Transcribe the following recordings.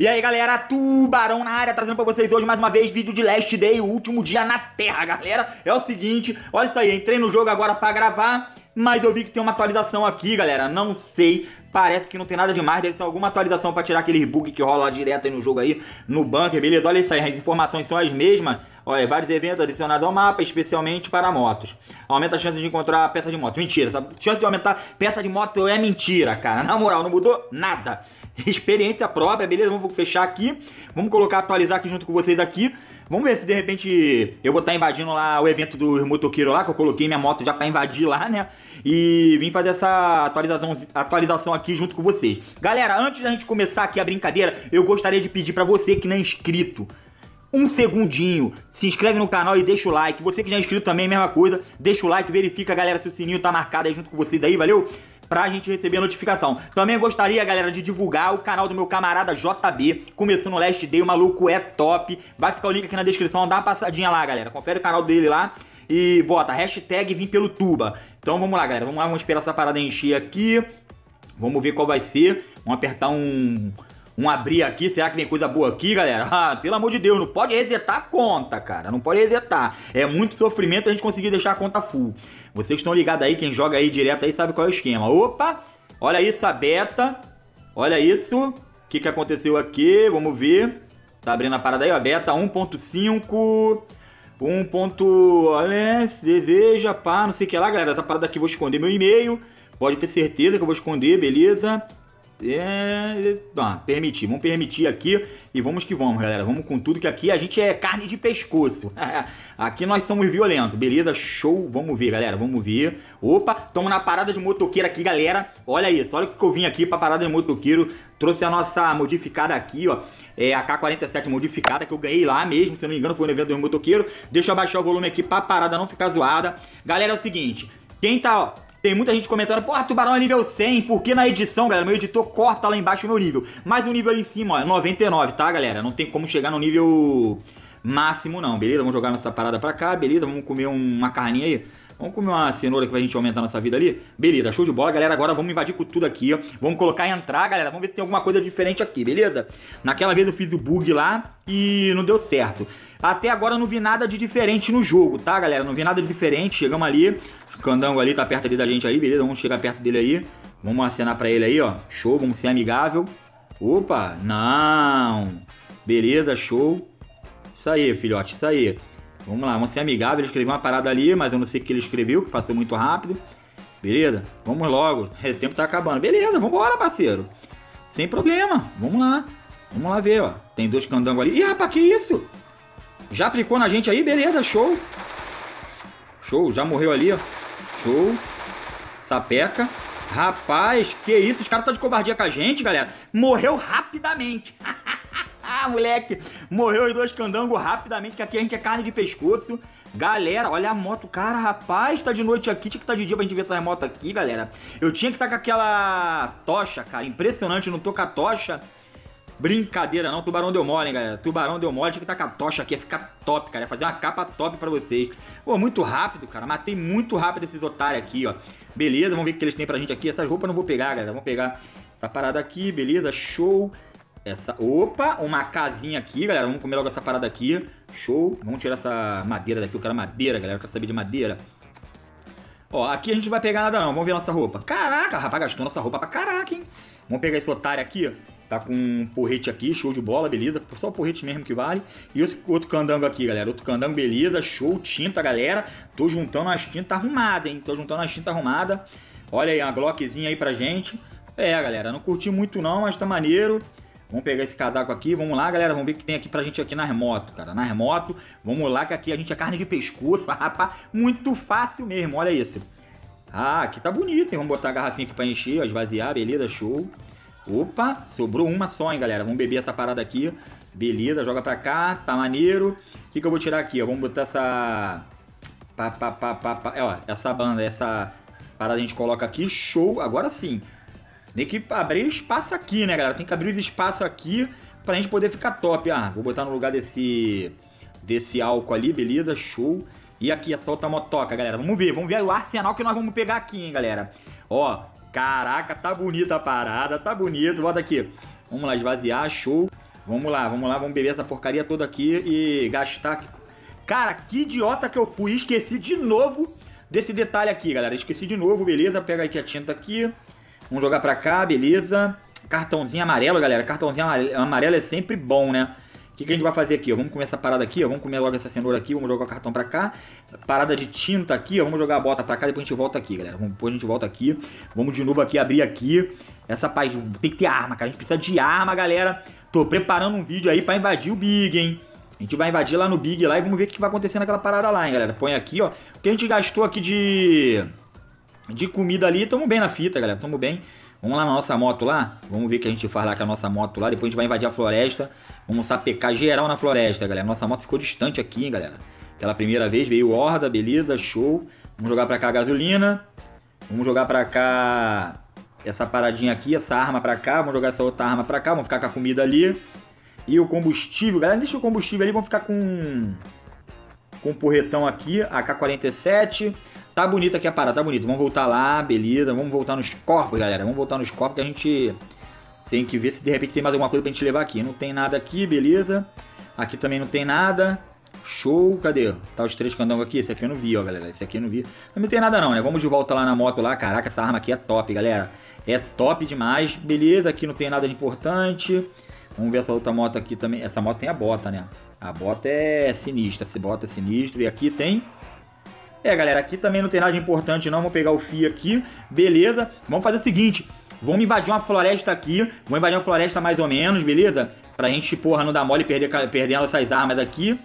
E aí galera, Tubarão na área, trazendo pra vocês hoje mais uma vez vídeo de Last Day, o último dia na Terra, galera. É o seguinte, olha isso aí, entrei no jogo agora pra gravar, mas eu vi que tem uma atualização aqui, galera, não sei... Parece que não tem nada demais, deve ser alguma atualização pra tirar aquele bug que rola direto aí no jogo aí, no bunker, beleza? Olha isso aí, as informações são as mesmas, Olha, vários eventos adicionados ao mapa, especialmente para motos. Aumenta a chance de encontrar peça de moto. Mentira, a chance de aumentar peça de moto é mentira, cara. Na moral, não mudou nada. Experiência própria, beleza? Vamos fechar aqui. Vamos colocar, atualizar aqui junto com vocês aqui. Vamos ver se de repente eu vou estar tá invadindo lá o evento do motoqueiro lá, que eu coloquei minha moto já para invadir lá, né? E vim fazer essa atualização, atualização aqui junto com vocês. Galera, antes da gente começar aqui a brincadeira, eu gostaria de pedir para você que não é inscrito, um segundinho. Se inscreve no canal e deixa o like. Você que já é inscrito também, mesma coisa. Deixa o like, verifica, galera, se o sininho tá marcado aí junto com vocês aí, valeu? Pra gente receber a notificação. Também gostaria, galera, de divulgar o canal do meu camarada JB. Começou no Last Day, o maluco é top. Vai ficar o link aqui na descrição, dá uma passadinha lá, galera. Confere o canal dele lá e bota hashtag vim pelo tuba. Então vamos lá, galera. Vamos lá, vamos esperar essa parada encher aqui. Vamos ver qual vai ser. Vamos apertar um um abrir aqui, será que tem coisa boa aqui, galera? Ah, pelo amor de Deus, não pode resetar a conta, cara. Não pode resetar. É muito sofrimento a gente conseguir deixar a conta full. Vocês estão ligados aí, quem joga aí direto aí sabe qual é o esquema. Opa! Olha isso, a beta. Olha isso. O que, que aconteceu aqui? Vamos ver. Tá abrindo a parada aí, ó. Beta 1.5. 1. olha, né? deseja, pá, não sei o que lá, galera. Essa parada aqui eu vou esconder meu e-mail. Pode ter certeza que eu vou esconder, beleza? É, ah, permitir, vamos permitir aqui e vamos que vamos, galera. Vamos com tudo que aqui a gente é carne de pescoço. aqui nós somos violentos, beleza? Show, vamos ver, galera, vamos ver. Opa, estamos na parada de motoqueiro aqui, galera. Olha isso, olha o que eu vim aqui pra parada de motoqueiro. Trouxe a nossa modificada aqui, ó. É a K47 modificada que eu ganhei lá mesmo, se não me engano, foi no evento do motoqueiro. Deixa eu abaixar o volume aqui pra parada não ficar zoada. Galera, é o seguinte, quem tá, ó, tem muita gente comentando, porra, tubarão é nível 100, porque na edição, galera, meu editor corta lá embaixo o meu nível. Mas o nível ali em cima, ó, é 99, tá, galera? Não tem como chegar no nível máximo não, beleza? Vamos jogar nossa parada pra cá, beleza? Vamos comer uma carninha aí. Vamos comer uma cenoura que a gente aumentar nossa vida ali? Beleza, show de bola, galera. Agora vamos invadir com tudo aqui, ó. Vamos colocar e entrar, galera. Vamos ver se tem alguma coisa diferente aqui, beleza? Naquela vez eu fiz o bug lá e não deu certo. Até agora eu não vi nada de diferente no jogo, tá, galera? Não vi nada de diferente. Chegamos ali. O candango ali tá perto ali da gente aí, beleza? Vamos chegar perto dele aí. Vamos acenar pra ele aí, ó. Show, vamos ser amigável. Opa, não. Beleza, show. Isso aí, filhote, isso aí. Vamos lá, vamos ser amigável. Ele escreveu uma parada ali, mas eu não sei o que ele escreveu, que passou muito rápido. Beleza? Vamos logo. É, o tempo tá acabando. Beleza, vambora, parceiro. Sem problema. Vamos lá. Vamos lá ver, ó. Tem dois candangos ali. Ih, rapaz, que isso? Já aplicou na gente aí? Beleza, show. Show, já morreu ali, ó. Show. Sapeca. Rapaz, que isso? Os caras estão tá de cobardia com a gente, galera. Morreu rapidamente. moleque! Morreu os dois candangos rapidamente, que aqui a gente é carne de pescoço. Galera, olha a moto, cara, rapaz, tá de noite aqui, tinha que tá de dia pra gente ver essas motos aqui, galera. Eu tinha que estar tá com aquela tocha, cara, impressionante, não tô com a tocha. Brincadeira não, tubarão deu mole, hein, galera. Tubarão deu mole, tinha que tá com a tocha aqui, ia ficar top, cara. Ia fazer uma capa top pra vocês. Pô, muito rápido, cara. Matei muito rápido esses otários aqui, ó. Beleza, vamos ver o que eles têm pra gente aqui. Essas roupas eu não vou pegar, galera. Vamos pegar essa parada aqui, beleza, show. Essa. Opa, uma casinha aqui, galera. Vamos comer logo essa parada aqui. Show. Vamos tirar essa madeira daqui. Eu quero madeira, galera. Eu quero saber de madeira. Ó, aqui a gente vai pegar nada não. Vamos ver nossa roupa. Caraca, rapaz, gastou nossa roupa pra caraca, hein? Vamos pegar esse otário aqui. Tá com um porrete aqui, show de bola, beleza. Só o porrete mesmo que vale. E esse outro candango aqui, galera. Outro candango, beleza. Show, tinta, galera. Tô juntando as tintas arrumadas, hein? Tô juntando as tintas arrumadas. Olha aí, uma glockzinha aí pra gente. É, galera, não curti muito não, mas tá maneiro. Vamos pegar esse casaco aqui, vamos lá, galera, vamos ver o que tem aqui pra gente aqui na remoto, cara. Na remoto, vamos lá, que aqui a gente é carne de pescoço, rapaz, muito fácil mesmo, olha isso. Ah, aqui tá bonito, hein? Vamos botar a garrafinha aqui pra encher, ó, esvaziar, beleza, show. Opa, sobrou uma só, hein, galera. Vamos beber essa parada aqui. Beleza, joga pra cá, tá maneiro. O que, que eu vou tirar aqui, ó? Vamos botar essa... pa pa pa pa pa. É, ó, essa banda, essa parada a gente coloca aqui, show. Agora sim, tem que abrir espaço aqui, né, galera? Tem que abrir os espaços aqui pra gente poder ficar top. Ah, vou botar no lugar desse desse álcool ali, beleza? Show. E aqui é solta a motoca, galera. Vamos ver, vamos ver o arsenal que nós vamos pegar aqui, hein, galera. Ó, caraca, tá bonita a parada, tá bonito. Bota aqui. Vamos lá, esvaziar, show. Vamos lá, vamos lá, vamos beber essa porcaria toda aqui e gastar. Cara, que idiota que eu fui. Esqueci de novo desse detalhe aqui, galera. Esqueci de novo, beleza? Pega aqui a tinta aqui. Vamos jogar pra cá, beleza. Cartãozinho amarelo, galera. Cartãozinho amarelo é sempre bom, né? O que, que a gente vai fazer aqui? Ó? Vamos comer essa parada aqui, ó. Vamos comer logo essa cenoura aqui. Vamos jogar o cartão pra cá. Parada de tinta aqui, ó. Vamos jogar a bota pra cá. Depois a gente volta aqui, galera. Depois a gente volta aqui. Vamos de novo aqui, abrir aqui. Essa paz... Tem que ter arma, cara. A gente precisa de arma, galera. Tô preparando um vídeo aí pra invadir o Big, hein? A gente vai invadir lá no Big lá e vamos ver o que vai acontecer naquela parada lá, hein, galera. Põe aqui, ó. O que a gente gastou aqui de de comida ali, tamo bem na fita, galera, tamo bem. Vamos lá na nossa moto lá, vamos ver o que a gente faz lá com a nossa moto lá, depois a gente vai invadir a floresta, vamos sapecar geral na floresta, galera. Nossa moto ficou distante aqui, hein, galera. Aquela primeira vez veio horda, beleza, show. Vamos jogar pra cá a gasolina, vamos jogar pra cá essa paradinha aqui, essa arma pra cá, vamos jogar essa outra arma pra cá, vamos ficar com a comida ali. E o combustível, galera, deixa o combustível ali, vamos ficar com com o porretão aqui, AK-47. Tá bonita aqui a parada, tá bonito. Vamos voltar lá, beleza. Vamos voltar nos corpos, galera. Vamos voltar nos corpos que a gente tem que ver se de repente tem mais alguma coisa pra gente levar aqui. Não tem nada aqui, beleza. Aqui também não tem nada. Show, cadê? Tá os três candangos aqui. Esse aqui eu não vi, ó, galera. Esse aqui eu não vi. Não tem nada não, né? Vamos de volta lá na moto lá. Caraca, essa arma aqui é top, galera. É top demais. Beleza, aqui não tem nada de importante. Vamos ver essa outra moto aqui também. Essa moto tem a bota, né? A bota é sinistra. Essa bota é sinistro. E aqui tem é, galera, aqui também não tem nada de importante não, vou pegar o FI aqui, beleza? Vamos fazer o seguinte, vamos invadir uma floresta aqui, vamos invadir uma floresta mais ou menos, beleza? Pra gente, porra, não dar mole e perder, perder essas armas aqui.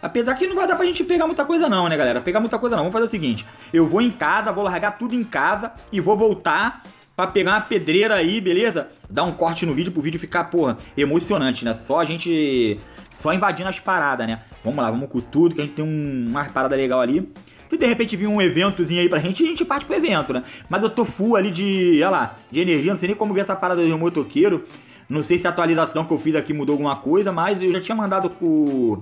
Apesar que não vai dar pra gente pegar muita coisa não, né, galera? Pegar muita coisa não, vamos fazer o seguinte, eu vou em casa, vou largar tudo em casa e vou voltar pra pegar uma pedreira aí, beleza? Dar um corte no vídeo pro vídeo ficar, porra, emocionante, né? Só a gente... só invadindo as paradas, né? Vamos lá, vamos com tudo, que a gente tem um, uma parada legal ali. Se de repente vir um eventozinho aí pra gente, a gente parte pro evento, né? Mas eu tô full ali de, olha lá, de energia, não sei nem como ver essa parada do motoqueiro. Não sei se a atualização que eu fiz aqui mudou alguma coisa, mas eu já tinha mandado o,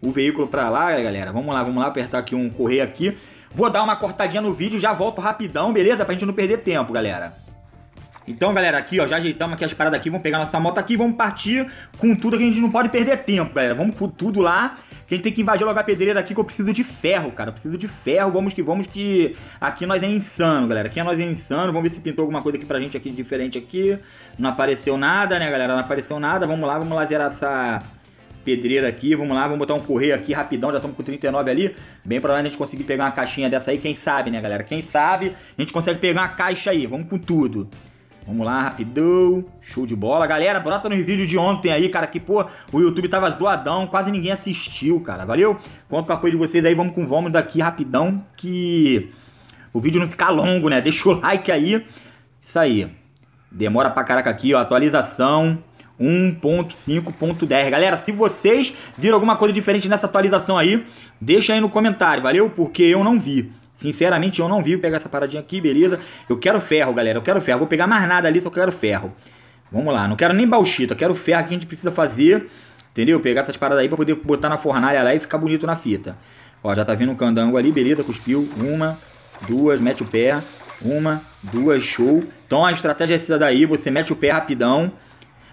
o veículo pra lá, galera. Vamos lá, vamos lá, apertar aqui um correr aqui. Vou dar uma cortadinha no vídeo, já volto rapidão, beleza? Pra gente não perder tempo, galera. Então, galera, aqui, ó, já ajeitamos aqui as paradas aqui, vamos pegar nossa moto aqui, vamos partir com tudo que a gente não pode perder tempo, galera. Vamos com tudo lá, que a gente tem que invadir logo a pedreira aqui, que eu preciso de ferro, cara. Eu preciso de ferro, vamos que vamos que aqui nós é insano, galera. Aqui é nós é insano, vamos ver se pintou alguma coisa aqui pra gente aqui diferente aqui. Não apareceu nada, né, galera? Não apareceu nada, vamos lá, vamos lá zerar essa pedreira aqui, vamos lá, vamos botar um correio aqui rapidão, já estamos com 39 ali, bem provável a gente conseguir pegar uma caixinha dessa aí, quem sabe, né, galera? Quem sabe a gente consegue pegar uma caixa aí, vamos com tudo. Vamos lá, rapidão. Show de bola. Galera, brota no vídeo de ontem aí, cara, que, pô, o YouTube tava zoadão, quase ninguém assistiu, cara. Valeu? Conto com o apoio de vocês aí, vamos com o vômito daqui rapidão, que o vídeo não ficar longo, né? Deixa o like aí. Isso aí. Demora pra caraca aqui, ó, atualização. 1.5.10. Galera, se vocês viram alguma coisa diferente nessa atualização aí, deixa aí no comentário, valeu? Porque eu não vi. Sinceramente, eu não vi pegar essa paradinha aqui, beleza? Eu quero ferro, galera. Eu quero ferro. Vou pegar mais nada ali, só quero ferro. Vamos lá. Não quero nem bauxita. Quero ferro que a gente precisa fazer. Entendeu? Pegar essas paradas aí pra poder botar na fornalha lá e ficar bonito na fita. Ó, já tá vindo um candango ali, beleza? Cuspiu. Uma, duas, mete o pé. Uma, duas, show. Então a estratégia é essa daí. Você mete o pé rapidão.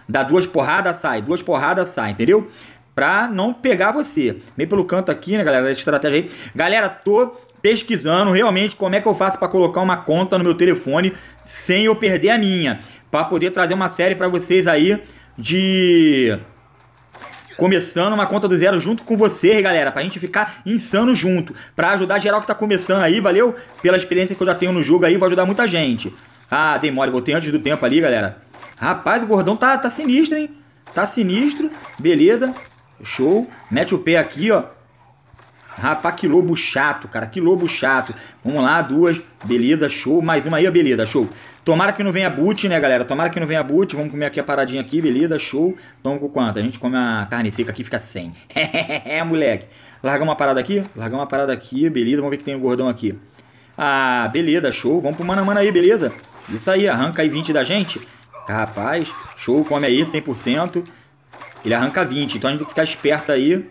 Dá duas porradas, sai. Duas porradas, sai. Entendeu? Pra não pegar você. Vem pelo canto aqui, né, galera? Essa estratégia aí. Galera, tô pesquisando realmente como é que eu faço para colocar uma conta no meu telefone sem eu perder a minha, para poder trazer uma série para vocês aí de começando uma conta do zero junto com vocês, galera, pra gente ficar insano junto, pra ajudar geral que tá começando aí, valeu? Pela experiência que eu já tenho no jogo aí, vai ajudar muita gente. Ah, demora, mole, voltei antes do tempo ali, galera. Rapaz, o gordão tá, tá sinistro, hein? Tá sinistro, beleza, show. Mete o pé aqui, ó, Rapaz, que lobo chato, cara. Que lobo chato. Vamos lá, duas. Beleza, show. Mais uma aí, beleza, show. Tomara que não venha boot, né, galera? Tomara que não venha boot. Vamos comer aqui a paradinha aqui, beleza, show. Toma com quanto? A gente come a carne seca aqui fica sem. É, moleque. Largamos uma parada aqui? Largamos uma parada aqui, beleza. Vamos ver que tem um gordão aqui. Ah, beleza, show. Vamos pro Manamana aí, beleza? Isso aí, arranca aí 20 da gente. Rapaz, show, come aí, 100%. Ele arranca 20, então a gente tem que ficar esperto aí.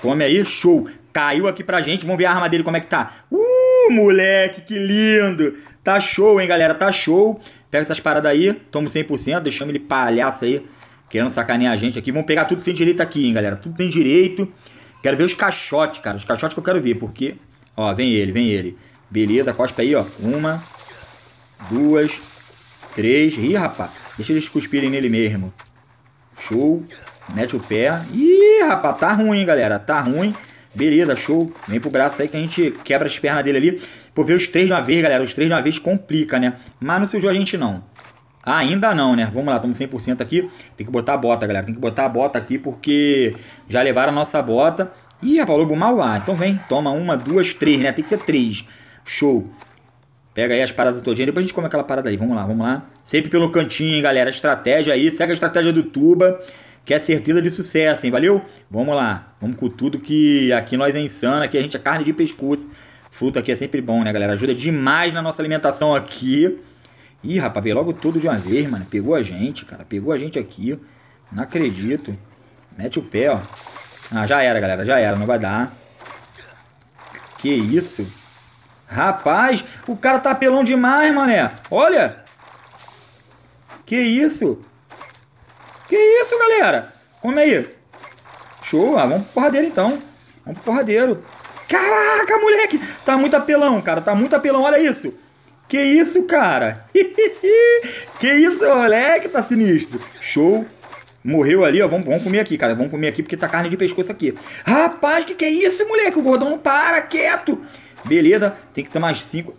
Come aí, show. Caiu aqui pra gente. Vamos ver a arma dele como é que tá. Uh, moleque, que lindo. Tá show, hein, galera. Tá show. Pega essas paradas aí. Toma 100%. Deixamos ele palhaço aí. Querendo sacanear a gente aqui. Vamos pegar tudo que tem direito aqui, hein, galera. Tudo tem direito. Quero ver os caixotes, cara. Os caixotes que eu quero ver, porque... Ó, vem ele, vem ele. Beleza, cospe aí, ó. Uma, duas, três. Ih, rapaz. Deixa eles cuspirem nele mesmo. Show. Mete o pé. Ih, rapaz, tá ruim, galera. Tá ruim. Beleza, show. Vem pro braço aí que a gente quebra as pernas dele ali. Por ver os três de uma vez, galera. Os três de uma vez complica, né? Mas não sujou a gente não. Ainda não, né? Vamos lá, estamos 100% aqui. Tem que botar a bota, galera. Tem que botar a bota aqui porque já levaram a nossa bota. Ih, rapaz, o lobo Então vem, toma uma, duas, três, né? Tem que ser três. Show. Pega aí as paradas todinhas. depois a gente come aquela parada aí. Vamos lá, vamos lá. Sempre pelo cantinho, hein, galera. Estratégia aí, segue a estratégia do Tuba que é certeza de sucesso, hein? Valeu? Vamos lá, vamos com tudo que aqui nós é insano, aqui a gente é carne de pescoço. Fruta aqui é sempre bom, né, galera? Ajuda demais na nossa alimentação aqui. Ih, rapaz, veio logo tudo de uma vez, mano. Pegou a gente, cara. Pegou a gente aqui. Não acredito. Mete o pé, ó. Ah, já era, galera. Já era. Não vai dar. Que isso? Rapaz, o cara tá apelão demais, mané. Olha. Que isso? Que isso, galera? Come aí. Show, ah, vamos pro porradeiro então. Vamos pro porradeiro. Caraca, moleque! Tá muito apelão, cara. Tá muito apelão, olha isso. Que isso, cara? que isso, moleque? Tá sinistro. Show. Morreu ali, ó. Vamos, vamos comer aqui, cara. Vamos comer aqui porque tá carne de pescoço aqui. Rapaz, que que é isso, moleque? O gordão não para, quieto. Beleza, tem que ter mais cinco.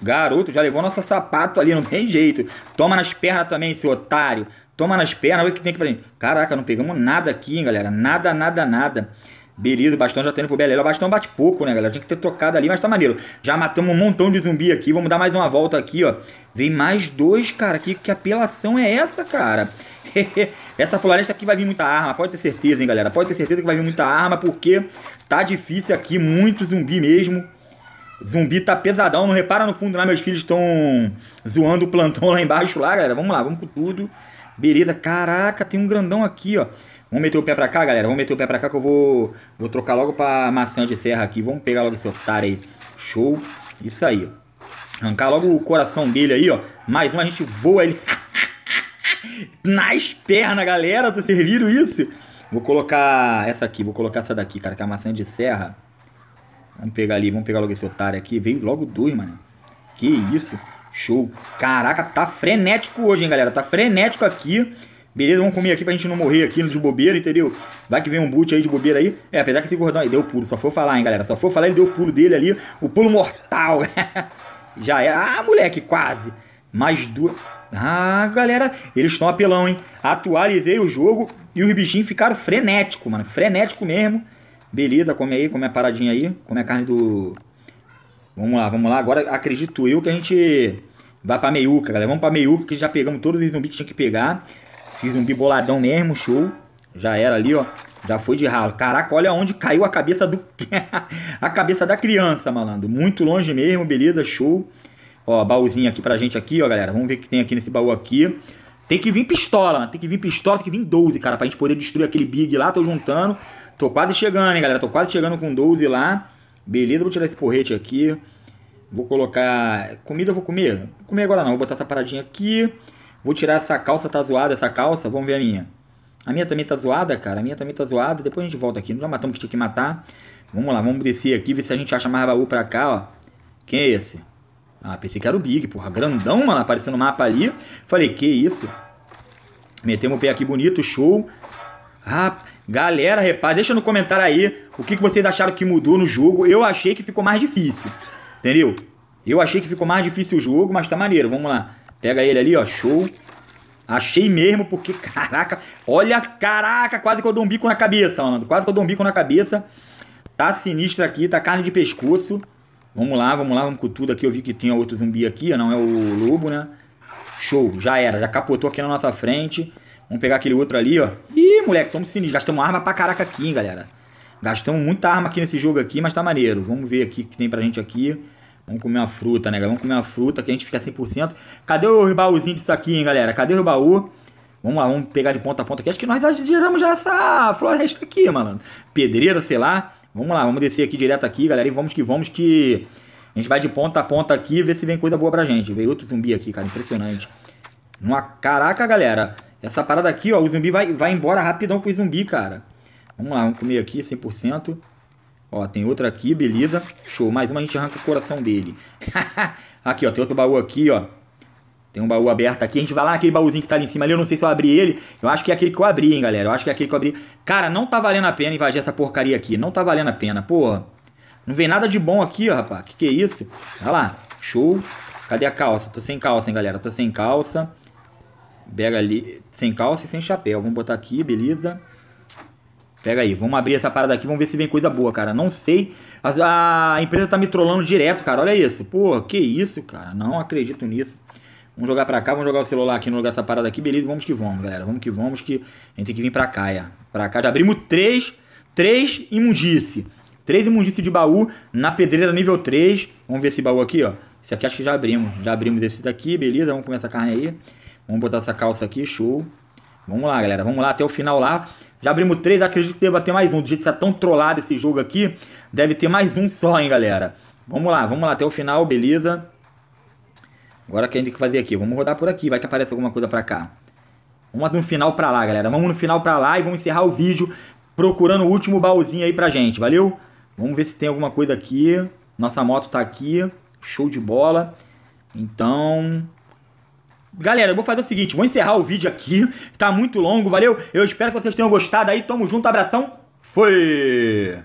Garoto, já levou nosso sapato ali, não tem jeito. Toma nas pernas também, seu otário. Toma nas pernas, olha o que tem aqui pra gente. Caraca, não pegamos nada aqui, hein, galera. Nada, nada, nada. Beleza, o bastão já tá indo pro Beleza. O bastão bate pouco, né, galera? Tinha que ter tocado ali, mas tá maneiro. Já matamos um montão de zumbi aqui. Vamos dar mais uma volta aqui, ó. Vem mais dois, cara. Que, que apelação é essa, cara? essa floresta aqui vai vir muita arma. Pode ter certeza, hein, galera. Pode ter certeza que vai vir muita arma, porque tá difícil aqui. Muito zumbi mesmo. Zumbi tá pesadão. Não repara no fundo lá, meus filhos estão zoando o plantão lá embaixo lá, galera. Vamos lá, vamos com tudo. Beleza, caraca, tem um grandão aqui, ó. Vamos meter o pé pra cá, galera. Vamos meter o pé pra cá que eu vou, vou trocar logo pra maçã de serra aqui. Vamos pegar logo esse otário aí. Show. Isso aí, ó. Arrancar logo o coração dele aí, ó. Mais um, a gente voa ele. Nas pernas, galera. Vocês tá viram isso? Vou colocar essa aqui. Vou colocar essa daqui, cara. Que é a maçã de serra. Vamos pegar ali. Vamos pegar logo esse otário aqui. Veio logo dois, mano. Que isso. Show. Caraca, tá frenético hoje, hein, galera? Tá frenético aqui. Beleza, vamos comer aqui pra gente não morrer aqui de bobeira, entendeu? Vai que vem um boot aí de bobeira aí. É, apesar que esse gordão aí deu pulo, só for falar, hein, galera. Só for falar, ele deu o pulo dele ali. O pulo mortal. Já é. Ah, moleque, quase. Mais duas. Ah, galera, eles estão apelão, hein? Atualizei o jogo e os bichinhos ficaram frenético, mano. Frenético mesmo. Beleza, come aí, come a paradinha aí. Come a carne do Vamos lá, vamos lá. Agora acredito eu que a gente vai pra meiuca, galera. Vamos pra meiuca que já pegamos todos os zumbis que tinha que pegar. Fiz zumbi boladão mesmo, show. Já era ali, ó. Já foi de ralo. Caraca, olha onde caiu a cabeça do... a cabeça da criança, malandro. Muito longe mesmo, beleza, show. Ó, baúzinho aqui pra gente aqui, ó, galera. Vamos ver o que tem aqui nesse baú aqui. Tem que vir pistola, tem que vir pistola, tem que vir 12, cara, pra gente poder destruir aquele Big lá. Tô juntando. Tô quase chegando, hein, galera. Tô quase chegando com 12 lá. Beleza, vou tirar esse porrete aqui. Vou colocar... Comida eu vou comer? Vou comer agora não, vou botar essa paradinha aqui. Vou tirar essa calça, tá zoada essa calça. Vamos ver a minha. A minha também tá zoada, cara. A minha também tá zoada. Depois a gente volta aqui. Não já matamos que tinha que matar. Vamos lá, vamos descer aqui, ver se a gente acha mais baú pra cá, ó. Quem é esse? Ah, pensei que era o Big, porra. Grandão, mano, apareceu no mapa ali. Falei, que isso? Metemos o pé aqui bonito, show. Ah, Galera, repara, deixa no comentário aí o que, que vocês acharam que mudou no jogo. Eu achei que ficou mais difícil, entendeu? Eu achei que ficou mais difícil o jogo, mas tá maneiro. Vamos lá. Pega ele ali, ó. Show. Achei mesmo, porque, caraca, olha, caraca, quase que eu dou um bico na cabeça, mano. Quase que eu dou um bico na cabeça. Tá sinistro aqui, tá carne de pescoço. Vamos lá, vamos lá, vamos com tudo aqui. Eu vi que tinha outro zumbi aqui, não é o lobo, né? Show, já era, já capotou aqui na nossa frente. Vamos pegar aquele outro ali, ó. Ih, moleque, somos sinistros. Gastamos arma pra caraca aqui, hein, galera. Gastamos muita arma aqui nesse jogo aqui, mas tá maneiro. Vamos ver aqui o que tem pra gente aqui. Vamos comer uma fruta, né, galera? Vamos comer uma fruta que a gente fica 100%. Cadê os baúzinhos disso aqui, hein, galera? Cadê o baú? Vamos lá, vamos pegar de ponta a ponta aqui. Acho que nós tiramos já essa floresta aqui, mano. Pedreira, sei lá. Vamos lá, vamos descer aqui direto aqui, galera. E vamos que vamos que... A gente vai de ponta a ponta aqui e ver se vem coisa boa pra gente. Veio outro zumbi aqui, cara. Impressionante. Uma... Caraca, galera. Essa parada aqui, ó, o zumbi vai, vai embora rapidão com o zumbi, cara. Vamos lá, vamos comer aqui, 100%. Ó, tem outra aqui, beleza. Show, mais uma a gente arranca o coração dele. aqui, ó, tem outro baú aqui, ó. Tem um baú aberto aqui. A gente vai lá naquele baúzinho que tá ali em cima ali. Eu não sei se eu abri ele. Eu acho que é aquele que eu abri, hein, galera. Eu acho que é aquele que eu abri. Cara, não tá valendo a pena invadir essa porcaria aqui. Não tá valendo a pena, porra. Não vem nada de bom aqui, ó, rapaz. Que que é isso? Vai lá. Show. Cadê a calça? Tô sem calça, hein, galera. Tô sem calça. Pega ali, sem calça e sem chapéu. Vamos botar aqui, beleza. Pega aí, vamos abrir essa parada aqui, vamos ver se vem coisa boa, cara. Não sei. A, a empresa tá me trollando direto, cara. Olha isso. Pô, que isso, cara. Não acredito nisso. Vamos jogar pra cá, vamos jogar o celular aqui no lugar dessa parada aqui, beleza. Vamos que vamos, galera. Vamos que vamos, que a gente tem que vir pra cá, é. Pra cá, já abrimos três, três imundice. Três imundice de baú na pedreira nível 3. Vamos ver esse baú aqui, ó. Esse aqui acho que já abrimos. Já abrimos esse daqui, beleza. Vamos comer essa carne aí. Vamos botar essa calça aqui, show. Vamos lá, galera. Vamos lá até o final lá. Já abrimos três, acredito que deva ter mais um. Do jeito que tá tão trollado esse jogo aqui, deve ter mais um só, hein, galera. Vamos lá, vamos lá até o final, beleza. Agora o que a gente tem que fazer aqui? Vamos rodar por aqui, vai que aparece alguma coisa pra cá. Vamos no final pra lá, galera. Vamos no final pra lá e vamos encerrar o vídeo procurando o último baúzinho aí pra gente, valeu? Vamos ver se tem alguma coisa aqui. Nossa moto tá aqui. Show de bola. Então, galera, eu vou fazer o seguinte, vou encerrar o vídeo aqui, tá muito longo, valeu? Eu espero que vocês tenham gostado aí, tamo junto, abração, fui!